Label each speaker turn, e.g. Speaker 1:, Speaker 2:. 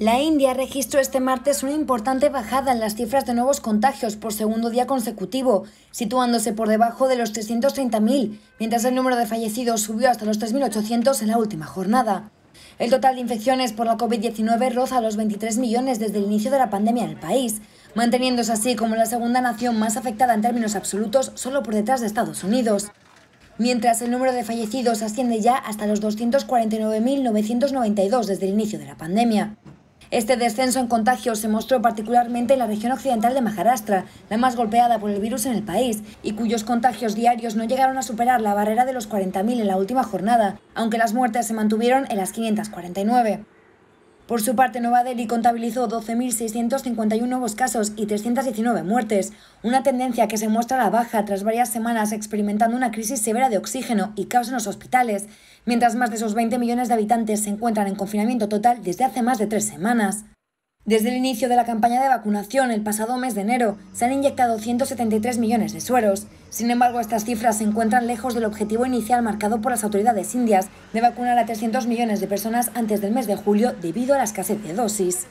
Speaker 1: La India registró este martes una importante bajada en las cifras de nuevos contagios por segundo día consecutivo, situándose por debajo de los 330.000, mientras el número de fallecidos subió hasta los 3.800 en la última jornada. El total de infecciones por la COVID-19 roza los 23 millones desde el inicio de la pandemia en el país, manteniéndose así como la segunda nación más afectada en términos absolutos solo por detrás de Estados Unidos. Mientras el número de fallecidos asciende ya hasta los 249.992 desde el inicio de la pandemia. Este descenso en contagios se mostró particularmente en la región occidental de Maharashtra, la más golpeada por el virus en el país, y cuyos contagios diarios no llegaron a superar la barrera de los 40.000 en la última jornada, aunque las muertes se mantuvieron en las 549. Por su parte, Nueva Delhi contabilizó 12.651 nuevos casos y 319 muertes, una tendencia que se muestra a la baja tras varias semanas experimentando una crisis severa de oxígeno y caos en los hospitales, mientras más de sus 20 millones de habitantes se encuentran en confinamiento total desde hace más de tres semanas. Desde el inicio de la campaña de vacunación el pasado mes de enero se han inyectado 173 millones de sueros. Sin embargo, estas cifras se encuentran lejos del objetivo inicial marcado por las autoridades indias de vacunar a 300 millones de personas antes del mes de julio debido a la escasez de dosis.